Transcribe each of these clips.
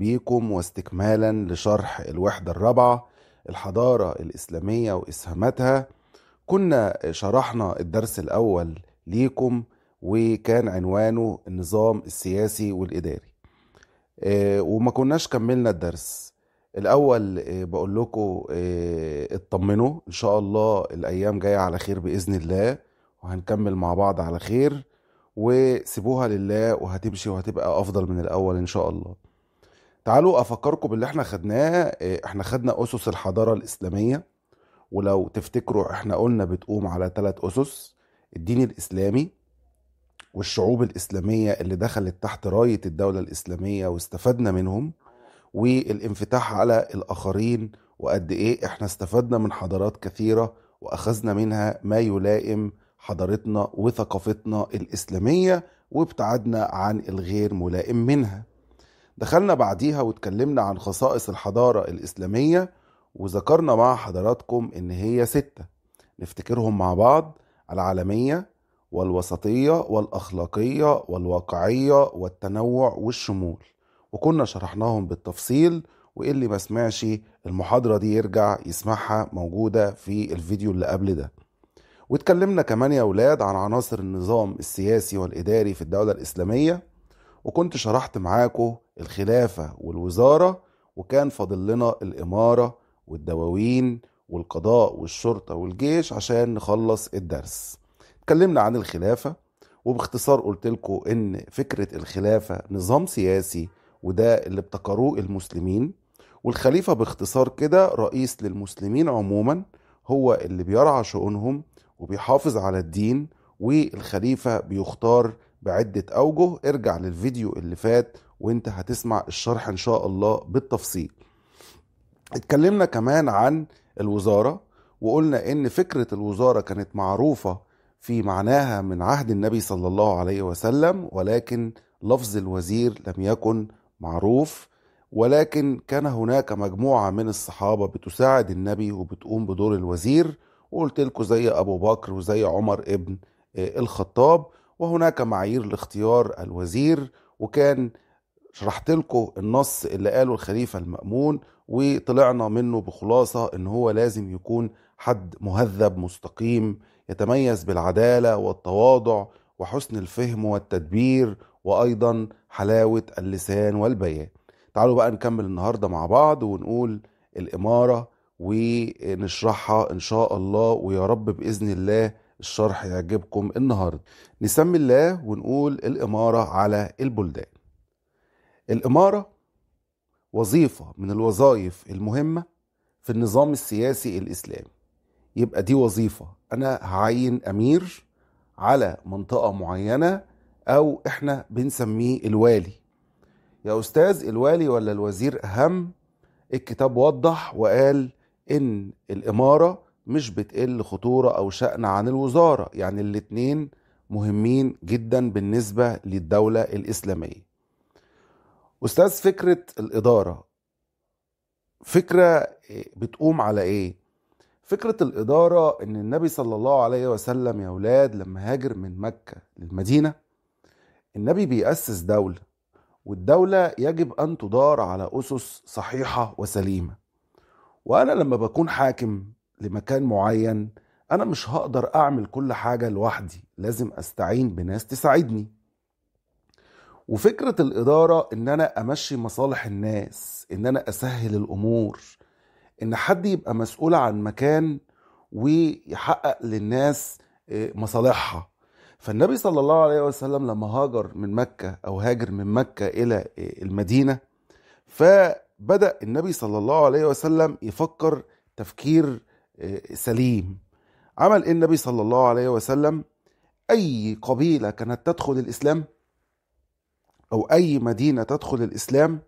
بيكم واستكمالا لشرح الوحدة الرابعة الحضارة الإسلامية وإسهاماتها كنا شرحنا الدرس الأول ليكم وكان عنوانه النظام السياسي والإداري آه، وما كناش كملنا الدرس الأول آه، بقول لكم آه، اطمنوا إن شاء الله الأيام جاية على خير بإذن الله وهنكمل مع بعض على خير وسيبوها لله وهتمشي وهتبقى أفضل من الأول إن شاء الله تعالوا افكركم باللي احنا خدناه آه، احنا خدنا اسس الحضاره الاسلاميه ولو تفتكروا احنا قلنا بتقوم على ثلاث اسس الدين الاسلامي والشعوب الاسلاميه اللي دخلت تحت رايه الدوله الاسلاميه واستفدنا منهم والانفتاح على الاخرين وقد ايه احنا استفدنا من حضارات كثيره واخذنا منها ما يلائم حضارتنا وثقافتنا الاسلاميه وابتعدنا عن الغير ملائم منها دخلنا بعديها واتكلمنا عن خصائص الحضارة الإسلامية وذكرنا مع حضراتكم إن هي ستة نفتكرهم مع بعض العالمية والوسطية والأخلاقية والواقعية والتنوع والشمول وكنا شرحناهم بالتفصيل واللي ما سمعش المحاضرة دي يرجع يسمعها موجودة في الفيديو اللي قبل ده واتكلمنا كمان يا ولاد عن عناصر النظام السياسي والإداري في الدولة الإسلامية وكنت شرحت معاكم الخلافة والوزارة وكان فاضل لنا الإمارة والدواوين والقضاء والشرطة والجيش عشان نخلص الدرس اتكلمنا عن الخلافة وباختصار قلت لكم ان فكرة الخلافة نظام سياسي وده اللي ابتكروه المسلمين والخليفة باختصار كده رئيس للمسلمين عموما هو اللي بيرعى شؤونهم وبيحافظ على الدين والخليفة بيختار بعدة أوجه ارجع للفيديو اللي فات وانت هتسمع الشرح ان شاء الله بالتفصيل اتكلمنا كمان عن الوزارة وقلنا ان فكرة الوزارة كانت معروفة في معناها من عهد النبي صلى الله عليه وسلم ولكن لفظ الوزير لم يكن معروف ولكن كان هناك مجموعة من الصحابة بتساعد النبي وبتقوم بدور الوزير وقلت لكم زي أبو بكر وزي عمر ابن آه، الخطاب وهناك معايير لاختيار الوزير وكان شرحت لكم النص اللي قاله الخليفة المأمون وطلعنا منه بخلاصة ان هو لازم يكون حد مهذب مستقيم يتميز بالعدالة والتواضع وحسن الفهم والتدبير وأيضا حلاوة اللسان والبيان تعالوا بقى نكمل النهاردة مع بعض ونقول الإمارة ونشرحها إن شاء الله ويا رب بإذن الله الشرح يعجبكم النهاردة نسمي الله ونقول الإمارة على البلدان الإمارة وظيفة من الوظائف المهمة في النظام السياسي الإسلامي يبقى دي وظيفة أنا هعين أمير على منطقة معينة أو إحنا بنسميه الوالي يا أستاذ الوالي ولا الوزير أهم الكتاب وضح وقال إن الإمارة مش بتقل خطورة أو شأن عن الوزارة يعني الاتنين مهمين جدا بالنسبة للدولة الإسلامية استاذ فكره الاداره فكره آه، بتقوم على ايه فكره الاداره ان النبي صلى الله عليه وسلم يا اولاد لما هاجر من مكه للمدينه النبي بيأسس دوله والدوله يجب ان تدار على اسس صحيحه وسليمه وانا لما بكون حاكم لمكان معين انا مش هقدر اعمل كل حاجه لوحدي لازم استعين بناس تساعدني وفكره الاداره ان انا امشي مصالح الناس ان انا اسهل الامور ان حد يبقى مسؤول عن مكان ويحقق للناس آه، مصالحها فالنبي صلى الله عليه وسلم لما هاجر من مكة أو هاجر من مكة إلى آه، المدينة فبدأ النبي صلى الله عليه وسلم يفكر تفكير آه، سليم عمل إيه النبي صلى الله عليه وسلم أي قبيلة كانت تدخل الإسلام أو أي مدينة تدخل الإسلام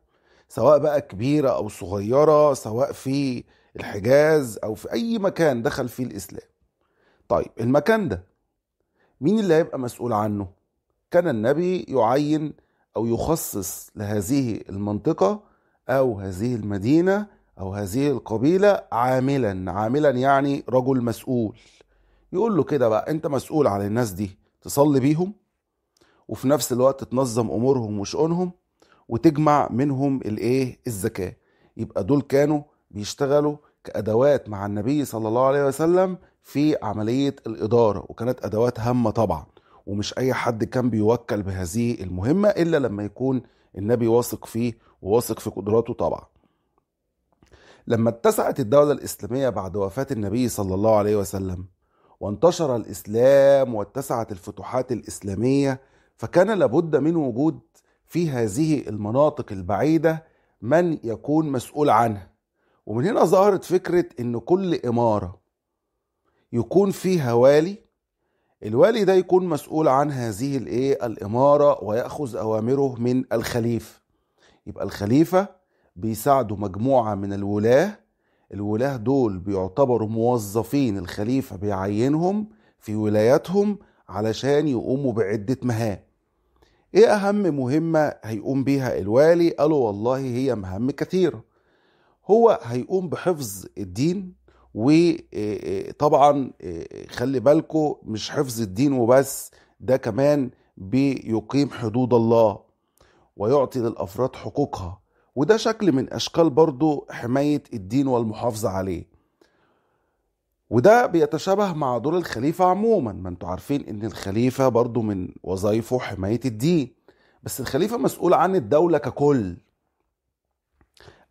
سواء بقى كبيرة أو صغيرة سواء في الحجاز أو في أي مكان دخل فيه الإسلام طيب المكان ده مين اللي هيبقى مسؤول عنه كان النبي يعين أو يخصص لهذه المنطقة أو هذه المدينة أو هذه القبيلة عاملا عاملا يعني رجل مسؤول يقول له كده بقى أنت مسؤول على الناس دي تصلي بيهم وفي نفس الوقت تنظم امورهم وشؤونهم وتجمع منهم الايه الزكاه يبقى دول كانوا بيشتغلوا كادوات مع النبي صلى الله عليه وسلم في عمليه الاداره وكانت ادوات هامه طبعا ومش اي حد كان بيوكل بهذه المهمه الا لما يكون النبي واثق فيه وواثق في قدراته طبعا لما اتسعت الدولة الإسلامية بعد وفاة النبي صلى الله عليه وسلم وانتشر الإسلام واتسعت الفتوحات الإسلامية فكان لابد من وجود في هذه المناطق البعيدة من يكون مسؤول عنها ومن هنا ظهرت فكرة ان كل امارة يكون فيها والي الوالي ده يكون مسؤول عن هذه الايه الامارة ويأخذ اوامره من الخليفة يبقى الخليفة بيساعدوا مجموعة من الولاة الولاة دول بيعتبروا موظفين الخليفة بيعينهم في ولاياتهم علشان يقوموا بعدة مهام ايه اهم مهمة هيقوم بيها الوالي قالوا والله هي مهام كثيرة هو هيقوم بحفظ الدين وطبعا آه، آه، آه، خلي بالكو مش حفظ الدين وبس ده كمان بيقيم حدود الله ويعطي للأفراد حقوقها وده شكل من أشكال برضو حماية الدين والمحافظة عليه وده بيتشابه مع دور الخليفة عموما ما انتوا عارفين ان الخليفة برضو من وظائفه حماية الدين بس الخليفة مسؤول عن الدولة ككل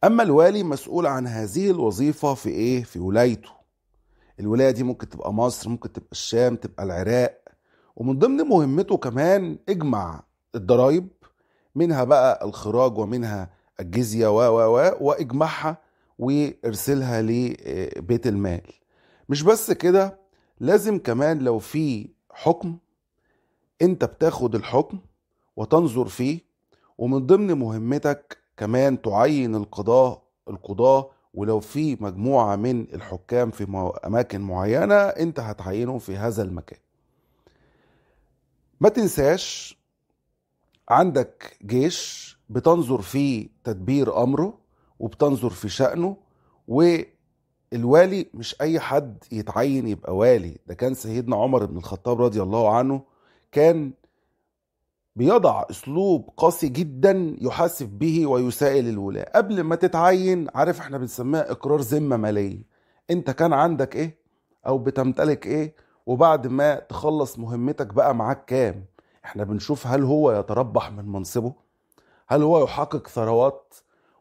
اما الوالي مسؤول عن هذه الوظيفة في ايه في ولايته الولاية دي ممكن تبقى مصر ممكن تبقى الشام تبقى العراق ومن ضمن مهمته كمان اجمع الضرايب منها بقى الخراج ومنها الجزية و و و واجمعها وارسلها لبيت المال مش بس كده لازم كمان لو في حكم انت بتاخد الحكم وتنظر فيه ومن ضمن مهمتك كمان تعين القضاء القضاة ولو في مجموعة من الحكام في أماكن معينة أنت هتعينهم في هذا المكان ما تنساش عندك جيش بتنظر في تدبير أمره وبتنظر في شأنه الوالي مش اي حد يتعين يبقى والي ده كان سيدنا عمر بن الخطاب رضي الله عنه كان بيضع اسلوب قاسي جدا يحاسب به ويسائل الولاة قبل ما تتعين عارف احنا بنسميها اقرار ذمة مالية انت كان عندك ايه او بتمتلك ايه وبعد ما تخلص مهمتك بقى معاك كام احنا بنشوف هل هو يتربح من منصبه هل هو يحقق ثروات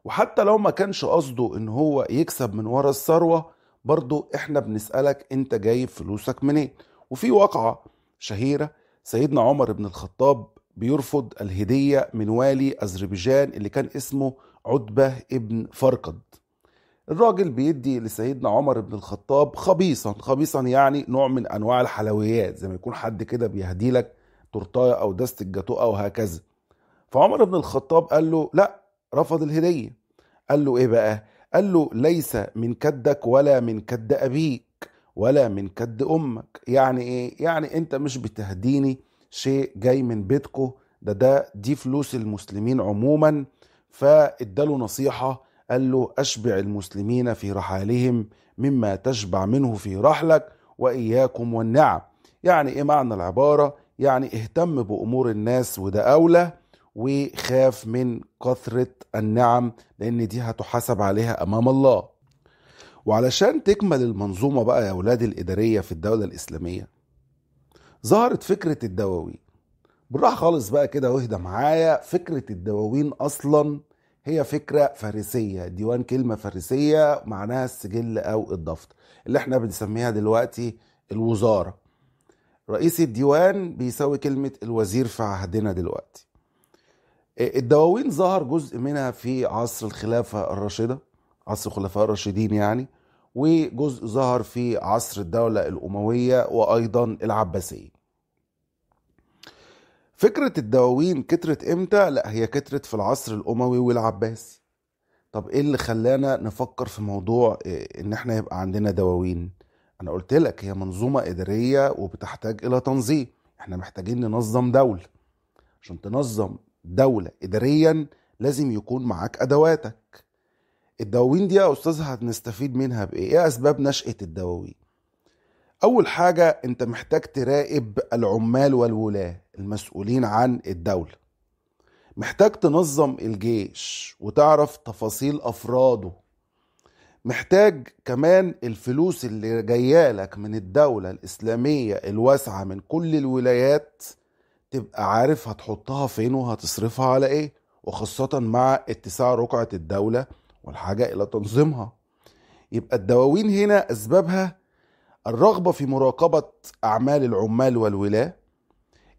وحتى لو ما كانش قصده ان هو يكسب من ورا الثروه برضه احنا بنسالك انت جايب فلوسك منين إيه؟ وفي واقعه شهيره سيدنا عمر بن الخطاب بيرفض الهديه من والي اذربيجان اللي كان اسمه عتبه ابن فرقد الراجل بيدي لسيدنا عمر بن الخطاب خبيصا خبيصا يعني نوع من انواع الحلويات زي ما يكون حد كده بيهدي لك تورتايه او دست الجاتوه او هكذا فعمر بن الخطاب قال له لا رفض الهدية قال له إيه بقى؟ قال له ليس من كدك ولا من كد أبيك ولا من كد أمك يعني إيه؟ يعني أنت مش بتهديني شيء جاي من بيتكو ده ده دي فلوس المسلمين عموما فاداله نصيحة قال له أشبع المسلمين في رحالهم مما تشبع منه في رحلك وإياكم والنعم يعني إيه معنى العبارة؟ يعني اهتم بأمور الناس وده أولى وخاف من كثرة النعم لأن دي هتحاسب عليها أمام الله وعلشان تكمل المنظومة بقى يا أولاد الإدارية في الدولة الإسلامية ظهرت فكرة الدواوين بالراحة خالص بقى كده واهدى معايا فكرة الدواوين أصلا هي فكرة فارسية ديوان كلمة فارسية معناها السجل أو الدفتر اللي احنا بنسميها دلوقتي الوزارة رئيس الديوان بيساوي كلمة الوزير في عهدنا دلوقتي الدواوين ظهر جزء منها في عصر الخلافة الراشدة عصر الخلفاء الراشدين يعني وجزء ظهر في عصر الدولة الأموية وأيضا العباسية فكرة الدواوين كترت امتى؟ لا هي كترت في العصر الأموي والعباسي طب ايه اللي خلانا نفكر في موضوع آه، ان احنا يبقى عندنا دواوين؟ انا قلت لك هي منظومة إدارية وبتحتاج إلى تنظيم احنا محتاجين ننظم دولة عشان تنظم دولة إداريا لازم يكون معاك أدواتك الدواوين دي يا أستاذ هنستفيد منها بإيه؟ إيه أسباب نشأة الدواوين؟ أول حاجة أنت محتاج تراقب العمال والولاة المسؤولين عن الدولة محتاج تنظم الجيش وتعرف تفاصيل أفراده محتاج كمان الفلوس اللي جايالك من الدولة الإسلامية الواسعة من كل الولايات تبقى عارف هتحطها فين وهتصرفها على ايه وخاصة مع اتساع رقعة الدولة والحاجة إلى تنظيمها يبقى الدواوين هنا أسبابها الرغبة في مراقبة أعمال العمال والولاة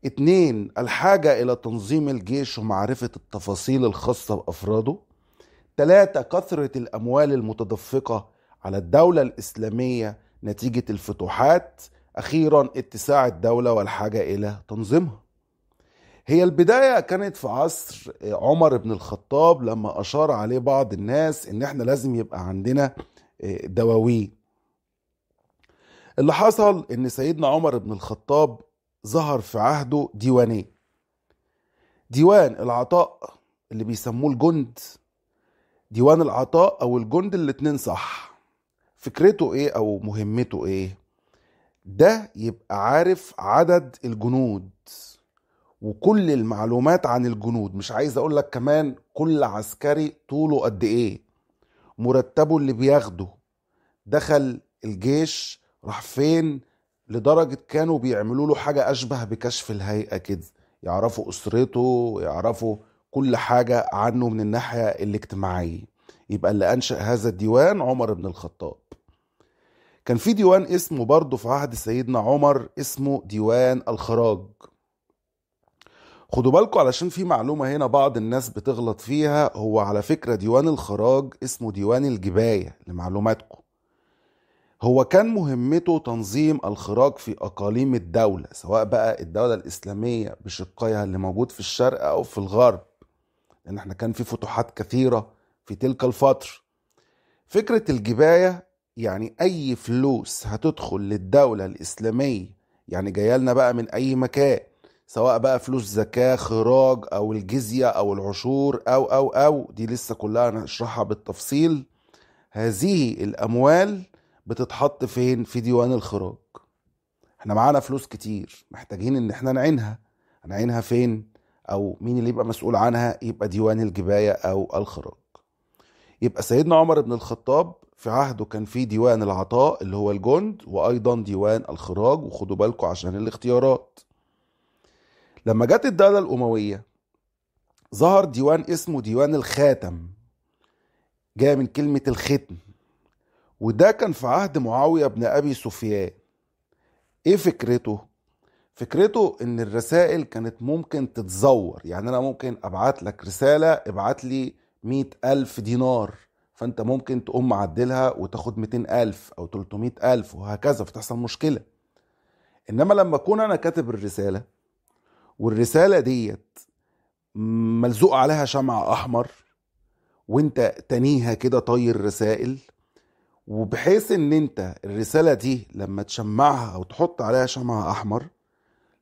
اتنين الحاجة إلى تنظيم الجيش ومعرفة التفاصيل الخاصة بأفراده تلاتة كثرة الأموال المتدفقة على الدولة الإسلامية نتيجة الفتوحات أخيرا اتساع الدولة والحاجة إلى تنظيمها هي البداية كانت في عصر عمر بن الخطاب لما أشار عليه بعض الناس إن إحنا لازم يبقى عندنا آه، دواوين اللي حصل إن سيدنا عمر بن الخطاب ظهر في عهده ديوانين ديوان العطاء اللي بيسموه الجند ديوان العطاء أو الجند الاتنين صح فكرته إيه أو مهمته إيه ده يبقى عارف عدد الجنود وكل المعلومات عن الجنود مش عايز اقول لك كمان كل عسكري طوله قد ايه مرتبه اللي بياخده دخل الجيش راح فين لدرجة كانوا بيعملوا له حاجة أشبه بكشف الهيئة كده يعرفوا أسرته يعرفوا كل حاجة عنه من الناحية الاجتماعية يبقى اللي أنشأ هذا الديوان عمر بن الخطاب كان في ديوان اسمه برضه في عهد سيدنا عمر اسمه ديوان الخراج خدوا بالكم علشان في معلومة هنا بعض الناس بتغلط فيها هو على فكرة ديوان الخراج اسمه ديوان الجباية لمعلوماتكم هو كان مهمته تنظيم الخراج في أقاليم الدولة سواء بقى الدولة الإسلامية بشقيها اللي موجود في الشرق أو في الغرب لأن احنا كان في فتوحات كثيرة في تلك الفترة فكرة الجباية يعني أي فلوس هتدخل للدولة الإسلامية يعني جاية لنا بقى من أي مكان سواء بقى فلوس زكاة خراج أو الجزية أو العشور أو أو أو دي لسه كلها هنشرحها بالتفصيل هذه الأموال بتتحط فين في ديوان الخراج احنا معانا فلوس كتير محتاجين ان احنا نعينها هنعينها فين او مين اللي يبقى مسؤول عنها يبقى ديوان الجباية او الخراج يبقى سيدنا عمر بن الخطاب في عهده كان في ديوان العطاء اللي هو الجند وايضا ديوان الخراج وخدوا بالكم عشان الاختيارات لما جت الدولة الأموية ظهر ديوان اسمه ديوان الخاتم جاء من كلمة الختم وده كان في عهد معاوية بن أبي سفيان إيه فكرته؟ فكرته إن الرسائل كانت ممكن تتزور يعني أنا ممكن أبعت لك رسالة ابعت لي مئة ألف دينار فأنت ممكن تقوم معدلها وتاخد 200 ألف أو 300 ألف وهكذا فتحصل مشكلة إنما لما أكون أنا كاتب الرسالة والرسالة ديت ملزوق عليها شمع أحمر وانت تنيها كده طاير رسائل وبحيث ان انت الرسالة دي لما تشمعها او تحط عليها شمعة احمر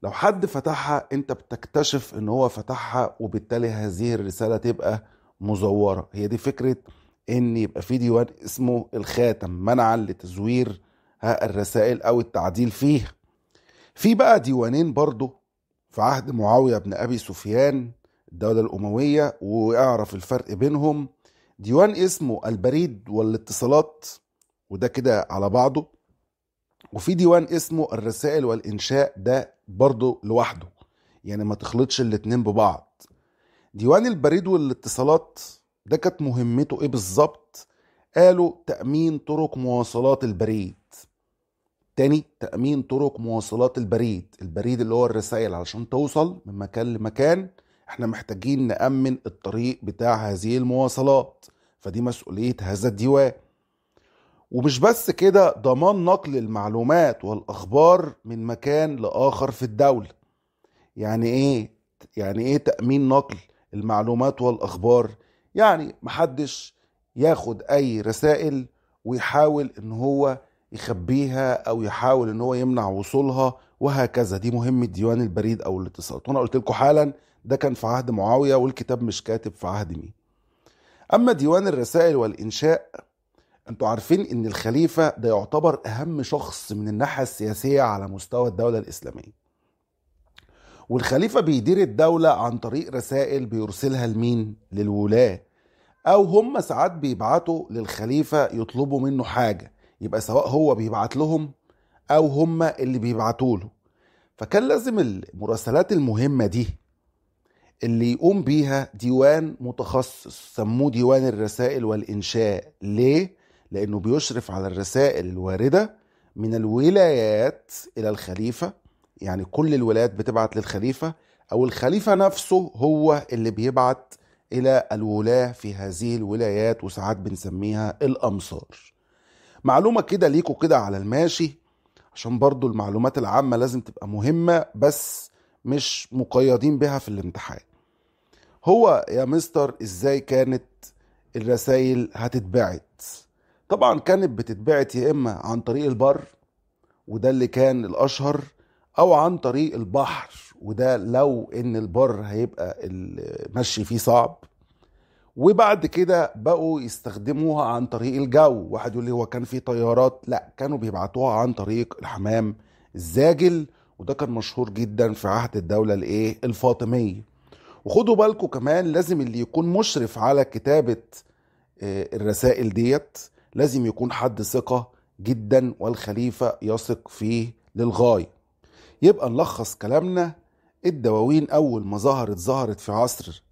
لو حد فتحها انت بتكتشف ان هو فتحها وبالتالي هذه الرسالة تبقى مزورة هي دي فكرة ان يبقى في ديوان اسمه الخاتم منعا لتزوير الرسائل او التعديل فيه في بقى ديوانين برضه في عهد معاوية بن أبي سفيان الدولة الأموية ويعرف الفرق بينهم ديوان اسمه البريد والاتصالات وده كده على بعضه وفي ديوان اسمه الرسائل والإنشاء ده برضه لوحده يعني ما تخلطش الاتنين ببعض ديوان البريد والاتصالات ده كانت مهمته ايه بالظبط قالوا تأمين طرق مواصلات البريد تاني تأمين طرق مواصلات البريد البريد اللي هو الرسائل علشان توصل من مكان لمكان احنا محتاجين نأمن الطريق بتاع هذه المواصلات فدي مسؤولية هذا الديوان ومش بس كده ضمان نقل المعلومات والأخبار من مكان لآخر في الدولة يعني ايه يعني ايه تأمين نقل المعلومات والأخبار يعني محدش ياخد أي رسائل ويحاول إن هو يخبيها او يحاول ان هو يمنع وصولها وهكذا دي مهمه ديوان البريد او الاتصالات وانا قلت لكم حالا ده كان في عهد معاويه والكتاب مش كاتب في عهد مين اما ديوان الرسائل والانشاء انتوا عارفين ان الخليفه ده يعتبر اهم شخص من الناحيه السياسيه على مستوى الدوله الاسلاميه والخليفه بيدير الدوله عن طريق رسائل بيرسلها لمين للولاه او هم ساعات بيبعتوا للخليفه يطلبوا منه حاجه يبقى سواء هو بيبعت لهم او هم اللي بيبعتوا له فكان لازم المراسلات المهمه دي اللي يقوم بيها ديوان متخصص سموه ديوان الرسائل والانشاء ليه لانه بيشرف على الرسائل الوارده من الولايات الى الخليفه يعني كل الولايات بتبعت للخليفه او الخليفه نفسه هو اللي بيبعت الى الولاه في هذه الولايات وساعات بنسميها الامصار معلومة كده ليكوا كده على الماشي عشان برضو المعلومات العامة لازم تبقى مهمة بس مش مقيدين بها في الامتحان هو يا مستر ازاي كانت الرسائل هتتبعت طبعا كانت بتتبعت يا اما عن طريق البر وده اللي كان الاشهر او عن طريق البحر وده لو ان البر هيبقى المشي فيه صعب وبعد كده بقوا يستخدموها عن طريق الجو واحد يقول لي هو كان في طيارات لا كانوا بيبعتوها عن طريق الحمام الزاجل وده كان مشهور جدا في عهد الدولة الايه الفاطمية وخدوا بالكم كمان لازم اللي يكون مشرف على كتابة آه، الرسائل ديت لازم يكون حد ثقة جدا والخليفة يثق فيه للغاية يبقى نلخص كلامنا الدواوين أول ما ظهرت ظهرت في عصر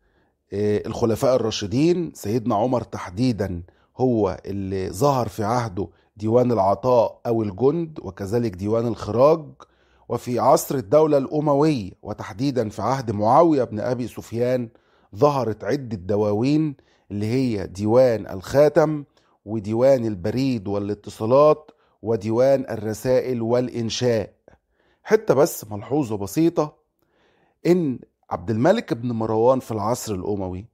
آه، الخلفاء الراشدين سيدنا عمر تحديدا هو اللي ظهر في عهده ديوان العطاء أو الجند وكذلك ديوان الخراج وفي عصر الدولة الأموية وتحديدا في عهد معاوية بن أبي سفيان ظهرت عدة دواوين اللي هي ديوان الخاتم وديوان البريد والاتصالات وديوان الرسائل والإنشاء حتة بس ملحوظة بسيطة إن عبد الملك بن مروان في العصر الأموي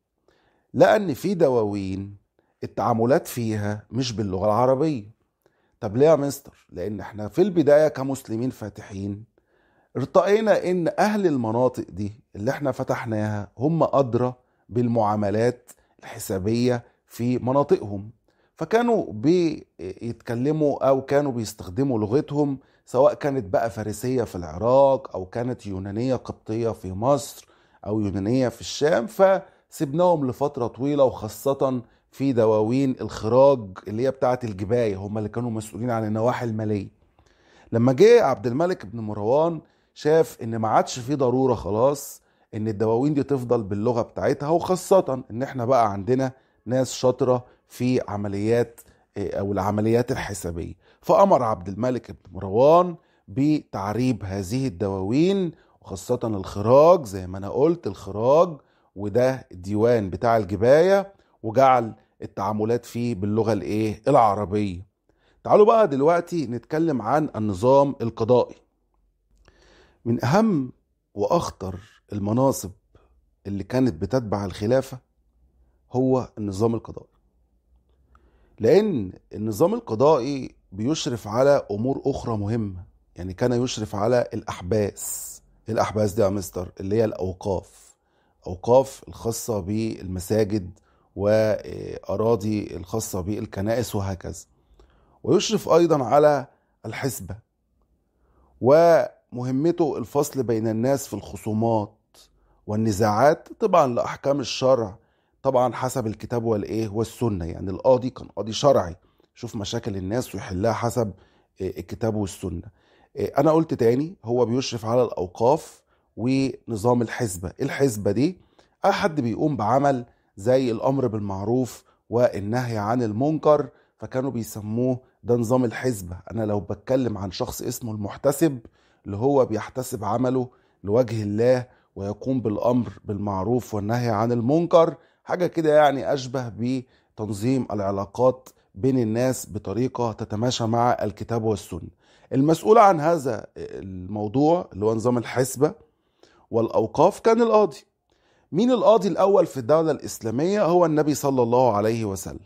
لقى إن في دواوين التعاملات فيها مش باللغة العربية طب ليه يا مستر؟ لأن احنا في البداية كمسلمين فاتحين ارتقينا إن أهل المناطق دي اللي احنا فتحناها هم أدرى بالمعاملات الحسابية في مناطقهم فكانوا بيتكلموا أو كانوا بيستخدموا لغتهم سواء كانت بقى فارسية في العراق أو كانت يونانية قبطية في مصر أو يونانية في الشام فسبناهم لفترة طويلة وخاصة في دواوين الخراج اللي هي بتاعة الجباية هم اللي كانوا مسؤولين عن النواحي المالية لما جه عبد الملك بن مروان شاف ان ما عادش في ضرورة خلاص ان الدواوين دي تفضل باللغة بتاعتها وخاصة ان احنا بقى عندنا ناس شاطرة في عمليات آه، او العمليات الحسابية فأمر عبد الملك بن مروان بتعريب هذه الدواوين وخاصة الخراج زي ما أنا قلت الخراج وده الديوان بتاع الجباية وجعل التعاملات فيه باللغة الإيه العربية تعالوا بقى دلوقتي نتكلم عن النظام القضائي من أهم وأخطر المناصب اللي كانت بتتبع الخلافة هو النظام القضائي لأن النظام القضائي بيشرف على امور اخرى مهمه يعني كان يشرف على الاحباس الاحباس دي يا مستر اللي هي الاوقاف اوقاف الخاصه بالمساجد واراضي الخاصه بالكنائس وهكذا ويشرف ايضا على الحسبه ومهمته الفصل بين الناس في الخصومات والنزاعات طبعا لاحكام الشرع طبعا حسب الكتاب والايه والسنه يعني القاضي كان قاضي شرعي يشوف مشاكل الناس ويحلها حسب آه، الكتاب والسنه آه، انا قلت تاني هو بيشرف على الاوقاف ونظام الحزبه الحزبه دي اي حد بيقوم بعمل زي الامر بالمعروف والنهي عن المنكر فكانوا بيسموه ده نظام الحزبه انا لو بتكلم عن شخص اسمه المحتسب اللي هو بيحتسب عمله لوجه الله ويقوم بالامر بالمعروف والنهي عن المنكر حاجه كده يعني اشبه بتنظيم العلاقات بين الناس بطريقة تتماشى مع الكتاب والسنة المسؤول عن هذا الموضوع اللي هو نظام الحسبة والأوقاف كان القاضي مين القاضي الأول في الدولة الإسلامية هو النبي صلى الله عليه وسلم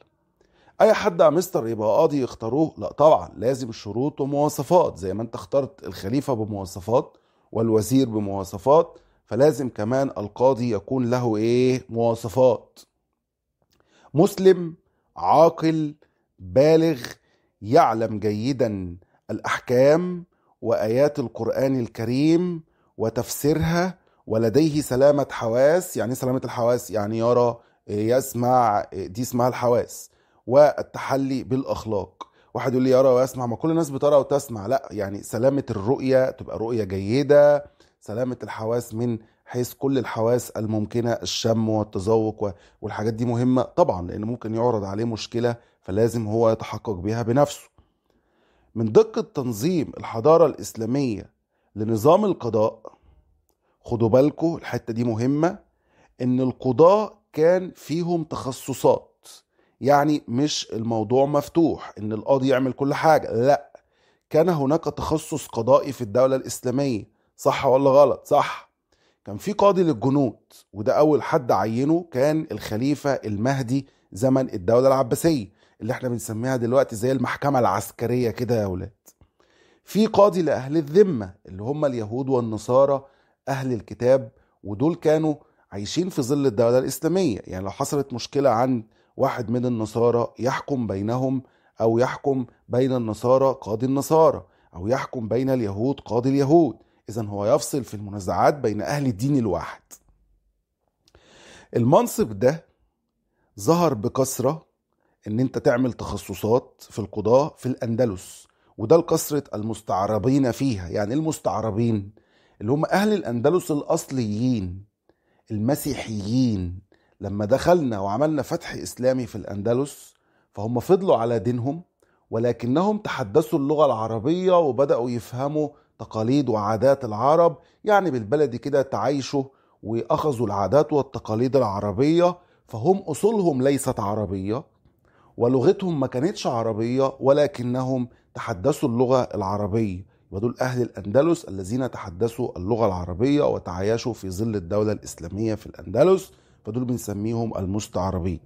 أي حد يا مستر يبقى قاضي يختاروه لا طبعا لازم شروط ومواصفات زي ما أنت اخترت الخليفة بمواصفات والوزير بمواصفات فلازم كمان القاضي يكون له إيه مواصفات مسلم عاقل بالغ يعلم جيدا الاحكام وايات القران الكريم وتفسيرها ولديه سلامه حواس يعني إيه سلامه الحواس يعني يرى إيه، يسمع إيه، دي اسمها الحواس والتحلي بالاخلاق واحد يقول لي يرى ويسمع ما كل الناس بترى وتسمع لا يعني سلامه الرؤيه تبقى رؤيه جيده سلامه الحواس من حيث كل الحواس الممكنه الشم والتذوق والحاجات دي مهمه طبعا لان ممكن يعرض عليه مشكله فلازم هو يتحقق بها بنفسه من دقة تنظيم الحضارة الإسلامية لنظام القضاء خدوا بالكم الحتة دي مهمة إن القضاء كان فيهم تخصصات يعني مش الموضوع مفتوح إن القاضي يعمل كل حاجة لأ كان هناك تخصص قضائي في الدولة الإسلامية صح ولا غلط صح كان في قاضي للجنود وده أول حد عينه كان الخليفة المهدي زمن الدولة العباسية اللي احنا بنسميها دلوقتي زي المحكمة العسكرية كده يا ولاد في قاضي لأهل الذمة اللي هم اليهود والنصارى أهل الكتاب ودول كانوا عايشين في ظل الدولة الإسلامية يعني لو حصلت مشكلة عن واحد من النصارى يحكم بينهم أو يحكم بين النصارى قاضي النصارى أو يحكم بين اليهود قاضي اليهود إذا هو يفصل في المنازعات بين أهل الدين الواحد المنصب ده ظهر بكثرة ان انت تعمل تخصصات في القضاه في الاندلس وده لكثره المستعربين فيها يعني إيه المستعربين اللي هم اهل الاندلس الاصليين المسيحيين لما دخلنا وعملنا فتح اسلامي في الاندلس فهم فضلوا على دينهم ولكنهم تحدثوا اللغه العربيه وبداوا يفهموا تقاليد وعادات العرب يعني بالبلدي كده تعايشوا واخذوا العادات والتقاليد العربيه فهم اصولهم ليست عربيه ولغتهم ما كانتش عربية ولكنهم تحدثوا اللغة العربية ودول أهل الأندلس الذين تحدثوا اللغة العربية وتعايشوا في ظل الدولة الإسلامية في الأندلس فدول بنسميهم المستعربين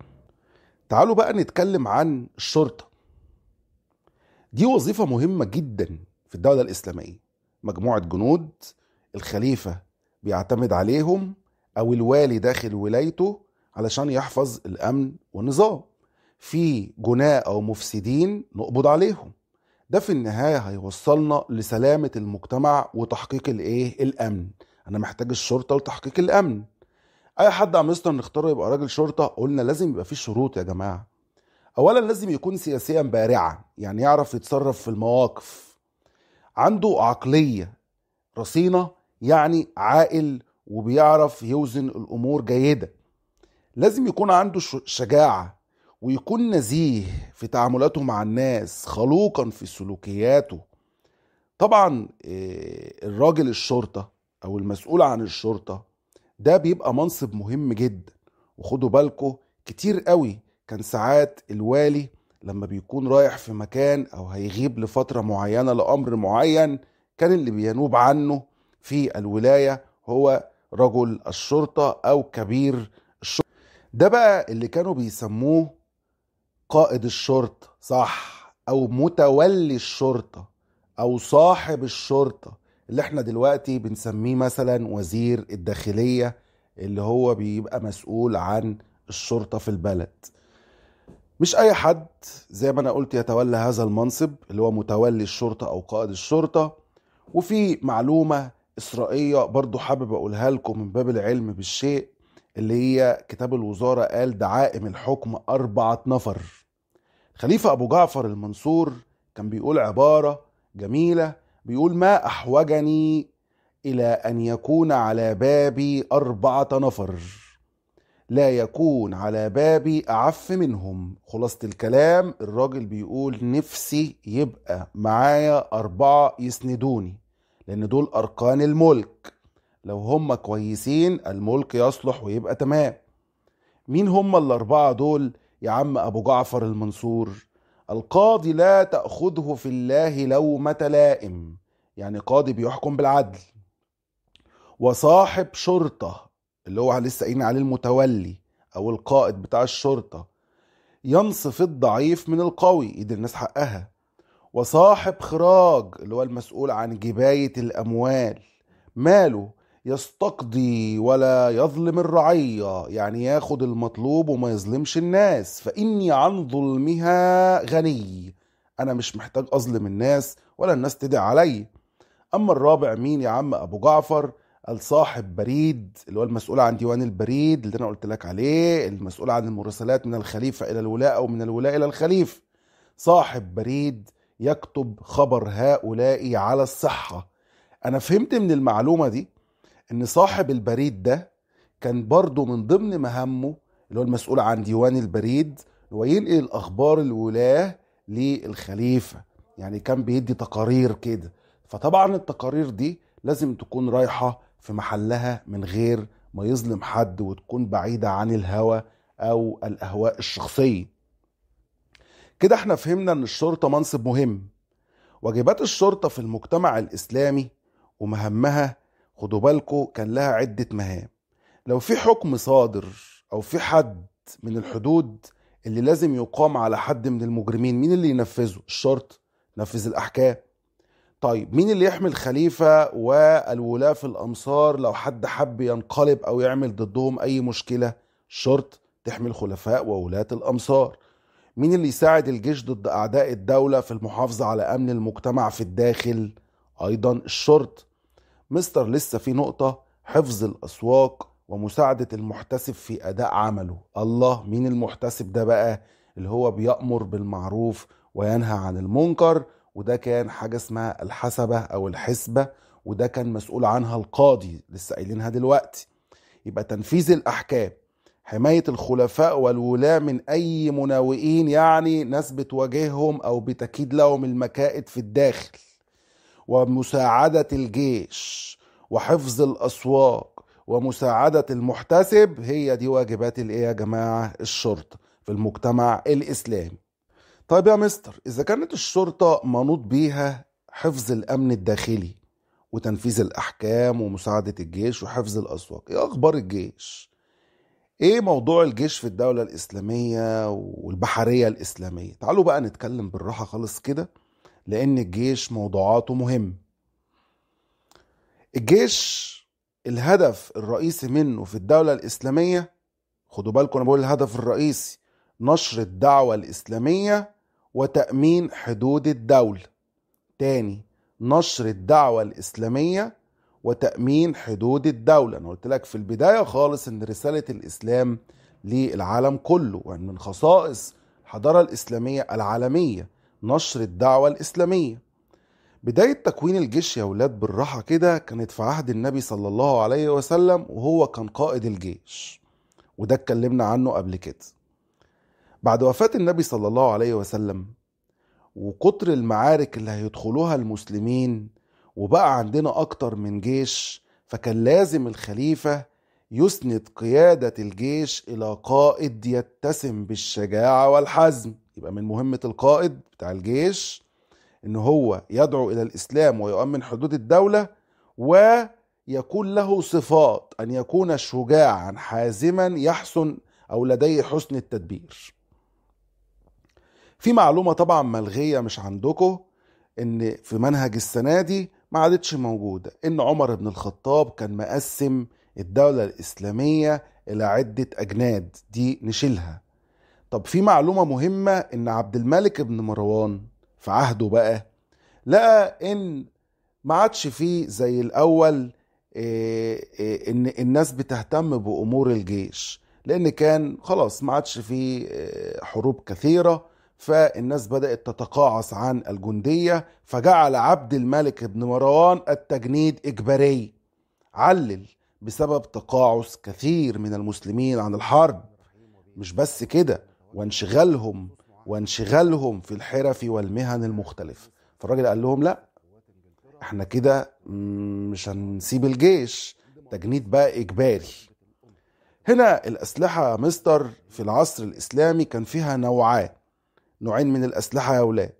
تعالوا بقى نتكلم عن الشرطة دي وظيفة مهمة جدا في الدولة الإسلامية مجموعة جنود الخليفة بيعتمد عليهم أو الوالي داخل ولايته علشان يحفظ الأمن والنظام في جناة أو مفسدين نقبض عليهم ده في النهاية هيوصلنا لسلامة المجتمع وتحقيق الإيه؟ الأمن أنا محتاج الشرطة لتحقيق الأمن أي حد عم يستر نختاره يبقى راجل شرطة قلنا لازم يبقى فيه شروط يا جماعة أولا لازم يكون سياسيا بارعا يعني يعرف يتصرف في المواقف عنده عقلية رصينة يعني عاقل وبيعرف يوزن الأمور جيدة لازم يكون عنده شجاعة ويكون نزيه في تعاملاته مع الناس خلوقا في سلوكياته طبعا آه، الراجل الشرطة أو المسؤول عن الشرطة ده بيبقى منصب مهم جدا وخدوا بالكم كتير قوي كان ساعات الوالي لما بيكون رايح في مكان أو هيغيب لفترة معينة لأمر معين كان اللي بينوب عنه في الولاية هو رجل الشرطة أو كبير الشرطة ده بقى اللي كانوا بيسموه قائد الشرطة صح او متولي الشرطة او صاحب الشرطة اللي احنا دلوقتي بنسميه مثلا وزير الداخلية اللي هو بيبقى مسؤول عن الشرطة في البلد مش اي حد زي ما انا قلت يتولى هذا المنصب اللي هو متولي الشرطة او قائد الشرطة وفي معلومة اسرائيليه برضو حابب أقولها لكم من باب العلم بالشيء اللي هي كتاب الوزارة قال دعائم الحكم أربعة نفر خليفة أبو جعفر المنصور كان بيقول عبارة جميلة بيقول ما أحوجني إلى أن يكون على بابي أربعة نفر لا يكون على بابي أعف منهم خلاصة الكلام الراجل بيقول نفسي يبقى معايا أربعة يسندوني لأن دول أركان الملك لو هم كويسين الملك يصلح ويبقى تمام مين هم الأربعة دول يا عم أبو جعفر المنصور القاضي لا تأخذه في الله لومة لائم يعني قاضي بيحكم بالعدل وصاحب شرطة اللي هو لسه قايلين عليه المتولي أو القائد بتاع الشرطة ينصف الضعيف من القوي يدي الناس حقها وصاحب خراج اللي هو المسؤول عن جباية الأموال ماله يستقضي ولا يظلم الرعية يعني ياخد المطلوب وما يظلمش الناس فإني عن ظلمها غني أنا مش محتاج أظلم الناس ولا الناس تدع علي أما الرابع مين يا عم أبو جعفر الصاحب بريد اللي هو المسؤول عن ديوان البريد اللي أنا قلت لك عليه المسؤول عن المراسلات من الخليفة إلى الولاء أو من الولاء إلى الخليفة صاحب بريد يكتب خبر هؤلاء على الصحة أنا فهمت من المعلومة دي ان صاحب البريد ده كان برضه من ضمن مهامه اللي هو المسؤول عن ديوان البريد هو ينقل الاخبار الولاه للخليفه يعني كان بيدي تقارير كده فطبعا التقارير دي لازم تكون رايحه في محلها من غير ما يظلم حد وتكون بعيده عن الهوى او الاهواء الشخصيه كده احنا فهمنا ان الشرطه منصب مهم واجبات الشرطه في المجتمع الاسلامي ومهمها خدوا بالكم كان لها عدة مهام لو في حكم صادر أو في حد من الحدود اللي لازم يقام على حد من المجرمين مين اللي ينفذه الشرط نفذ الأحكام طيب مين اللي يحمي الخليفة والولاة في الأمصار لو حد حب ينقلب أو يعمل ضدهم أي مشكلة شرط تحمي الخلفاء وولاة الأمصار مين اللي يساعد الجيش ضد أعداء الدولة في المحافظة على أمن المجتمع في الداخل أيضا الشرط مستر لسه في نقطة حفظ الأسواق ومساعدة المحتسب في أداء عمله الله مين المحتسب ده بقى اللي هو بيأمر بالمعروف وينهى عن المنكر وده كان حاجة اسمها الحسبة أو الحسبة وده كان مسؤول عنها القاضي لسه قايلينها دلوقتي يبقى تنفيذ الأحكام حماية الخلفاء والولاة من أي مناوئين يعني ناس بتواجههم أو بتكيد لهم المكائد في الداخل ومساعدة الجيش وحفظ الأسواق ومساعدة المحتسب هي دي واجبات الايه يا جماعة الشرطة في المجتمع الإسلامي طيب يا مستر إذا كانت الشرطة منوط بيها حفظ الأمن الداخلي وتنفيذ الأحكام ومساعدة الجيش وحفظ الأسواق إيه أخبار الجيش؟ إيه موضوع الجيش في الدولة الإسلامية والبحرية الإسلامية؟ تعالوا بقى نتكلم بالراحة خالص كده لان الجيش موضوعاته مهم الجيش الهدف الرئيسي منه في الدولة الإسلامية خدوا بالكم أنا بقول الهدف الرئيسي نشر الدعوة الإسلامية وتأمين حدود الدولة تاني نشر الدعوة الإسلامية وتأمين حدود الدولة أنا قلت لك في البداية خالص إن رسالة الإسلام للعالم كله وأن من خصائص الحضارة الإسلامية العالمية نشر الدعوة الإسلامية بداية تكوين الجيش يا ولاد بالراحة كده كانت في عهد النبي صلى الله عليه وسلم وهو كان قائد الجيش وده اتكلمنا عنه قبل كده بعد وفاة النبي صلى الله عليه وسلم وكتر المعارك اللي هيدخلوها المسلمين وبقى عندنا أكتر من جيش فكان لازم الخليفة يسند قيادة الجيش إلى قائد يتسم بالشجاعة والحزم يبقى من مهمة القائد بتاع الجيش ان هو يدعو الى الاسلام ويؤمن حدود الدولة ويكون له صفات ان يكون شجاعا حازما يحسن او لديه حسن التدبير في معلومة طبعا ملغية مش عندكم ان في منهج السنة دي ما عادتش موجودة ان عمر بن الخطاب كان مقسم الدولة الاسلامية الى عدة اجناد دي نشيلها طب في معلومة مهمة ان عبد الملك بن مروان في عهده بقى لقى ان ما عادش فيه زي الاول آه، آه، ان الناس بتهتم بامور الجيش لان كان خلاص ما عادش فيه آه، حروب كثيره فالناس بدات تتقاعس عن الجنديه فجعل عبد الملك بن مروان التجنيد اجباري علل بسبب تقاعس كثير من المسلمين عن الحرب مش بس كده وانشغالهم وانشغالهم في الحرف والمهن المختلفة فالراجل قال لهم لا احنا كده مش هنسيب الجيش تجنيد بقى إجباري هنا الأسلحة مستر في العصر الإسلامي كان فيها نوعان نوعين من الأسلحة يا اولاد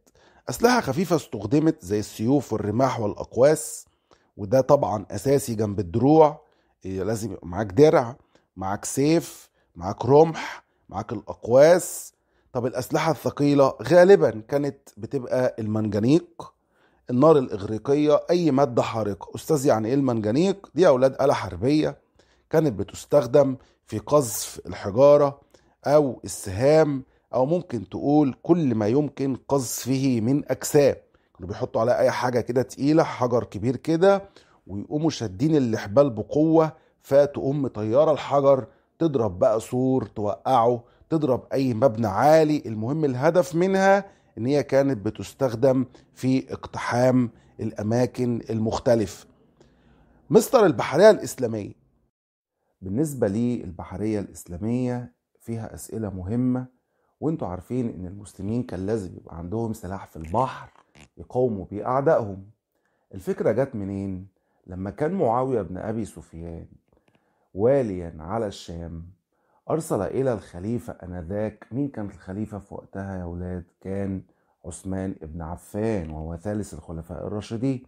أسلحة خفيفة استخدمت زي السيوف والرماح والأقواس وده طبعا أساسي جنب الدروع إيه، لازم يبقى معاك درع معاك سيف معاك رمح معاك الاقواس طب الاسلحه الثقيله غالبا كانت بتبقى المنجنيق النار الاغريقيه اي ماده حارقه استاذ يعني ايه المنجنيق دي اولاد اله حربيه كانت بتستخدم في قذف الحجاره او السهام او ممكن تقول كل ما يمكن قذفه من اجسام كانوا بيحطوا عليها اي حاجه كده تقيله حجر كبير كده ويقوموا شادين الحبال بقوه فتقوم مطيره الحجر تضرب بقى سور توقعه تضرب اي مبنى عالي المهم الهدف منها ان هي كانت بتستخدم في اقتحام الاماكن المختلفه مستر البحريه الاسلاميه بالنسبه لي البحرية الاسلاميه فيها اسئله مهمه وانتوا عارفين ان المسلمين كان لازم يبقى عندهم سلاح في البحر يقاوموا بيه اعدائهم الفكره جت منين لما كان معاويه بن ابي سفيان واليا على الشام أرسل إلى الخليفة أنذاك مين كان الخليفة في وقتها يا ولاد كان عثمان ابن عفان وهو ثالث الخلفاء الراشدين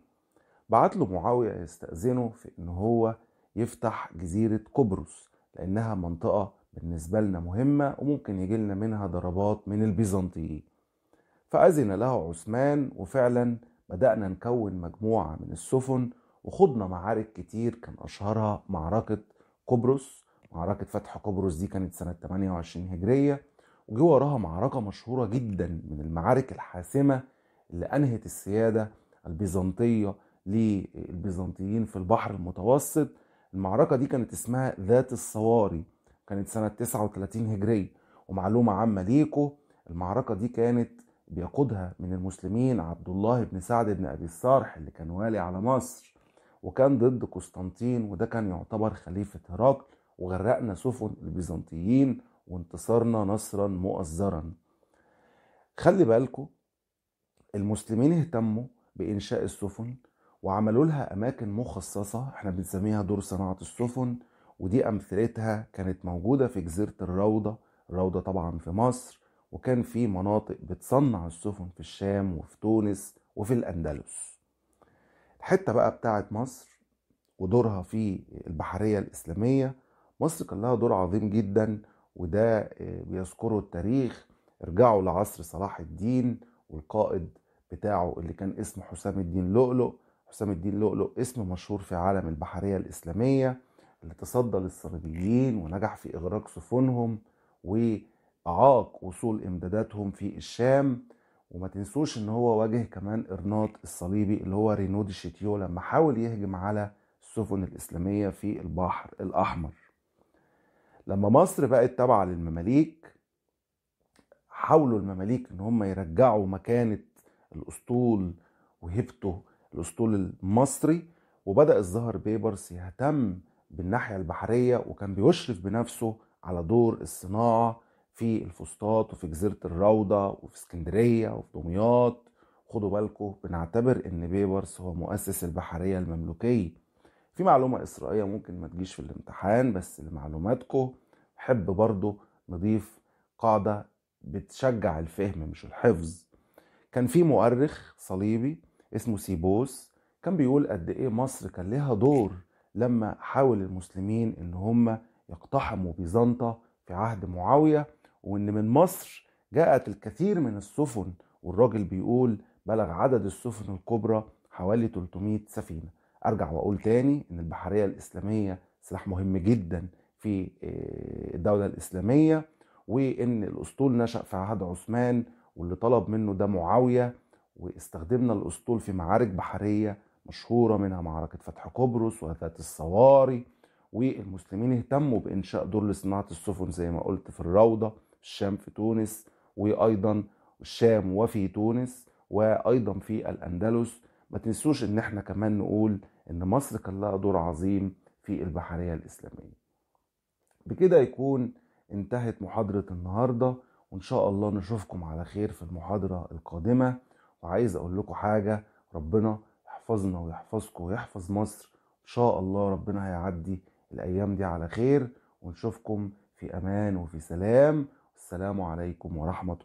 بعت له معاوية يستأذنه في إن هو يفتح جزيرة قبرص لأنها منطقة بالنسبة لنا مهمة وممكن يجي لنا منها ضربات من البيزنطيين فأذن له عثمان وفعلا بدأنا نكون مجموعة من السفن وخضنا معارك كتير كان أشهرها معركة قبرص معركة فتح قبرص دي كانت سنة 28 هجرية وجي وراها معركة مشهورة جدا من المعارك الحاسمة اللي أنهت السيادة البيزنطية للبيزنطيين في البحر المتوسط المعركة دي كانت اسمها ذات الصواري كانت سنة 39 هجرية ومعلومة عامة ليكو المعركة دي كانت بيقودها من المسلمين عبد الله بن سعد بن أبي الصرح اللي كان والي على مصر وكان ضد قسطنطين وده كان يعتبر خليفة هرقل وغرقنا سفن البيزنطيين وانتصرنا نصرا مؤزرا خلي بالكم المسلمين اهتموا بإنشاء السفن وعملوا لها أماكن مخصصة احنا بنسميها دور صناعة السفن ودي أمثلتها كانت موجودة في جزيرة الروضة الروضة طبعا في مصر وكان في مناطق بتصنع السفن في الشام وفي تونس وفي الأندلس الحته بقى بتاعه مصر ودورها في البحريه الاسلاميه مصر كان لها دور عظيم جدا وده آه، بيذكره التاريخ ارجعوا لعصر صلاح الدين والقائد بتاعه اللي كان اسمه حسام الدين لؤلؤ حسام الدين لؤلؤ اسم مشهور في عالم البحريه الاسلاميه اللي تصدى للصليبيين ونجح في اغراق سفنهم واعاق وصول امداداتهم في الشام وما تنسوش ان هو واجه كمان ارناط الصليبي اللي هو رينو دي شيتيو لما حاول يهجم على السفن الاسلاميه في البحر الاحمر لما مصر بقت تابعه للمماليك حاولوا المماليك ان هم يرجعوا مكانه الاسطول وهيبته الاسطول المصري وبدا الظهر بيبرس يهتم بالناحيه البحريه وكان بيشرف بنفسه على دور الصناعه في الفسطاط وفي جزيره الروضه وفي اسكندريه وفي دمياط خدوا بالكم بنعتبر ان بيبرس هو مؤسس البحريه المملوكيه في معلومه اسرائيليه ممكن ما تجيش في الامتحان بس لمعلوماتكم حب برضو نضيف قاعده بتشجع الفهم مش الحفظ كان في مؤرخ صليبي اسمه سيبوس كان بيقول قد ايه مصر كان لها دور لما حاول المسلمين ان هم يقتحموا بيزنطة في عهد معاوية وان من مصر جاءت الكثير من السفن والراجل بيقول بلغ عدد السفن الكبرى حوالي 300 سفينه ارجع واقول تاني ان البحريه الاسلاميه سلاح مهم جدا في آه، الدوله الاسلاميه وان الاسطول نشا في عهد عثمان واللي طلب منه ده معاويه واستخدمنا الاسطول في معارك بحريه مشهوره منها معركه فتح قبرص وذات الصواري والمسلمين اهتموا بانشاء دور لصناعه السفن زي ما قلت في الروضه الشام في تونس وايضا الشام وفي تونس وايضا في الاندلس ما تنسوش ان احنا كمان نقول ان مصر كان لها دور عظيم في البحريه الاسلاميه بكده يكون انتهت محاضره النهارده وان شاء الله نشوفكم على خير في المحاضره القادمه وعايز اقول لكم حاجه ربنا يحفظنا ويحفظكم ويحفظ مصر ان شاء الله ربنا هيعدي الايام دي على خير ونشوفكم في امان وفي سلام السلام عليكم ورحمة